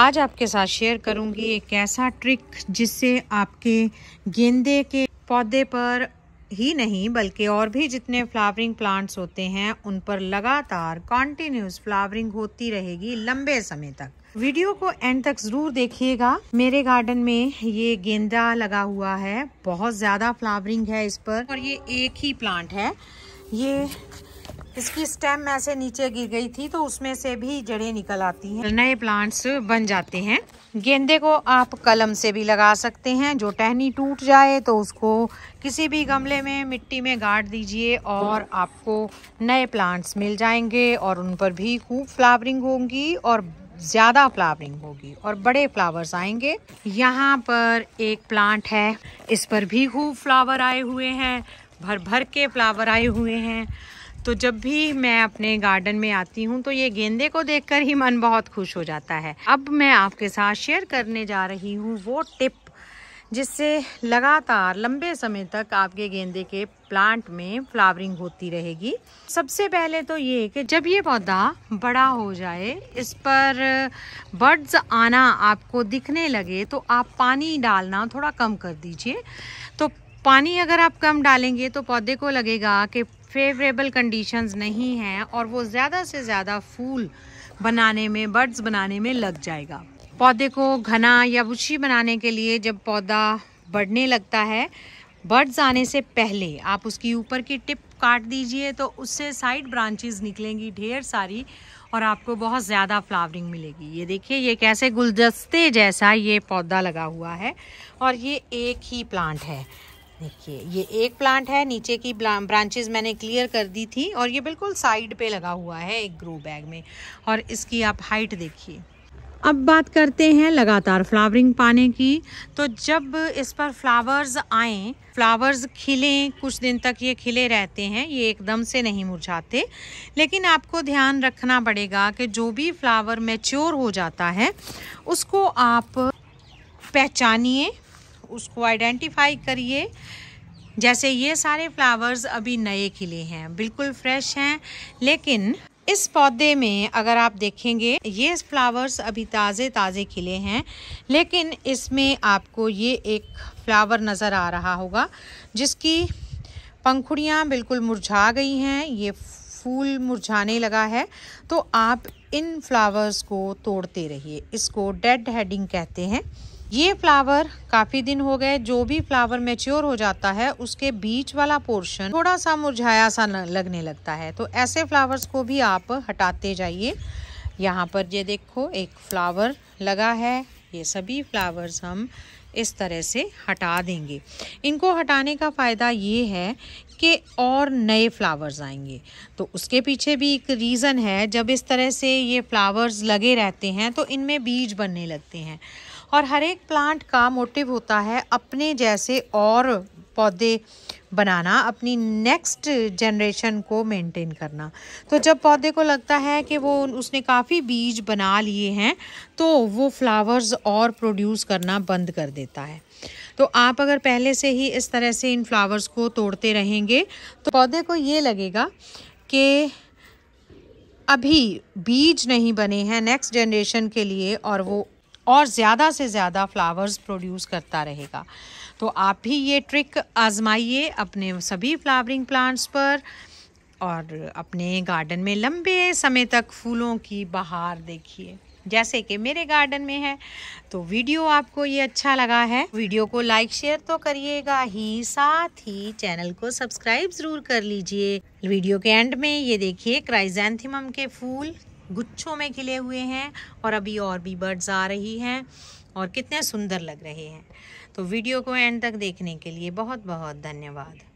आज आपके साथ शेयर करूंगी एक ऐसा ट्रिक जिससे आपके गेंदे के पौधे पर ही नहीं बल्कि और भी जितने फ्लावरिंग प्लांट्स होते हैं उन पर लगातार कॉन्टिन्यूस फ्लावरिंग होती रहेगी लंबे समय तक वीडियो को एंड तक जरूर देखिएगा मेरे गार्डन में ये गेंदा लगा हुआ है बहुत ज्यादा फ्लावरिंग है इस पर और ये एक ही प्लांट है ये इसकी स्टेम ऐसे नीचे गिर गई थी तो उसमें से भी जड़ें निकल आती हैं नए प्लांट्स बन जाते हैं गेंदे को आप कलम से भी लगा सकते हैं जो टहनी टूट जाए तो उसको किसी भी गमले में मिट्टी में गाड़ दीजिए और आपको नए प्लांट्स मिल जाएंगे और उन पर भी खूब फ्लावरिंग होंगी और ज़्यादा फ्लावरिंग होगी और बड़े फ्लावर्स आएंगे यहाँ पर एक प्लांट है इस पर भी खूब फ्लावर आए हुए हैं भर भर के फ्लावर आए हुए हैं तो जब भी मैं अपने गार्डन में आती हूँ तो ये गेंदे को देखकर ही मन बहुत खुश हो जाता है अब मैं आपके साथ शेयर करने जा रही हूँ वो टिप जिससे लगातार लंबे समय तक आपके गेंदे के प्लांट में फ्लावरिंग होती रहेगी सबसे पहले तो ये कि जब ये पौधा बड़ा हो जाए इस पर बर्ड्स आना आपको दिखने लगे तो आप पानी डालना थोड़ा कम कर दीजिए तो पानी अगर आप कम डालेंगे तो पौधे को लगेगा कि फेवरेबल कंडीशंस नहीं हैं और वो ज़्यादा से ज़्यादा फूल बनाने में बर्ड्स बनाने में लग जाएगा पौधे को घना या बुशी बनाने के लिए जब पौधा बढ़ने लगता है बर्ड्स आने से पहले आप उसकी ऊपर की टिप काट दीजिए तो उससे साइड ब्रांचेस निकलेंगी ढेर सारी और आपको बहुत ज़्यादा फ्लावरिंग मिलेगी ये देखिए ये कैसे गुलदस्ते जैसा ये पौधा लगा हुआ है और ये एक ही प्लांट है देखिए ये एक प्लांट है नीचे की ब्रांचेज मैंने क्लियर कर दी थी और ये बिल्कुल साइड पे लगा हुआ है एक ग्रो बैग में और इसकी आप हाइट देखिए अब बात करते हैं लगातार फ्लावरिंग पाने की तो जब इस पर फ्लावर्स आए फ्लावर्स खिलें कुछ दिन तक ये खिले रहते हैं ये एकदम से नहीं मुरझाते लेकिन आपको ध्यान रखना पड़ेगा कि जो भी फ्लावर मेच्योर हो जाता है उसको आप पहचानिए उसको आइडेंटिफाई करिए जैसे ये सारे फ्लावर्स अभी नए खिले हैं बिल्कुल फ्रेश हैं लेकिन इस पौधे में अगर आप देखेंगे ये फ्लावर्स अभी ताज़े ताज़े खिले हैं लेकिन इसमें आपको ये एक फ्लावर नज़र आ रहा होगा जिसकी पंखुड़ियाँ बिल्कुल मुरझा गई हैं ये फूल मुरझाने लगा है तो आप इन फ्लावर्स को तोड़ते रहिए इसको डेड हेडिंग कहते हैं ये फ्लावर काफ़ी दिन हो गए जो भी फ्लावर मेच्योर हो जाता है उसके बीच वाला पोर्शन थोड़ा सा मुरझाया सा लगने लगता है तो ऐसे फ्लावर्स को भी आप हटाते जाइए यहाँ पर ये देखो एक फ्लावर लगा है ये सभी फ्लावर्स हम इस तरह से हटा देंगे इनको हटाने का फ़ायदा ये है कि और नए फ्लावर्स आएंगे तो उसके पीछे भी एक रीज़न है जब इस तरह से ये फ्लावर्स लगे रहते हैं तो इनमें बीज बनने लगते हैं और हर एक प्लांट का मोटिव होता है अपने जैसे और पौधे बनाना अपनी नेक्स्ट जनरेशन को मेंटेन करना तो जब पौधे को लगता है कि वो उसने काफ़ी बीज बना लिए हैं तो वो फ्लावर्स और प्रोड्यूस करना बंद कर देता है तो आप अगर पहले से ही इस तरह से इन फ्लावर्स को तोड़ते रहेंगे तो पौधे को ये लगेगा कि अभी बीज नहीं बने हैं नेक्स्ट जनरेशन के लिए और वो और ज़्यादा से ज़्यादा फ्लावर्स प्रोड्यूस करता रहेगा तो आप भी ये ट्रिक आजमाइए अपने सभी फ्लावरिंग प्लांट्स पर और अपने गार्डन में लंबे समय तक फूलों की बहार देखिए जैसे कि मेरे गार्डन में है तो वीडियो आपको ये अच्छा लगा है वीडियो को लाइक शेयर तो करिएगा ही साथ ही चैनल को सब्सक्राइब ज़रूर कर लीजिए वीडियो के एंड में ये देखिए क्राइजेंथिमम के फूल गुच्छों में खिले हुए हैं और अभी और भी बर्ड्स आ रही हैं और कितने सुंदर लग रहे हैं तो वीडियो को एंड तक देखने के लिए बहुत बहुत धन्यवाद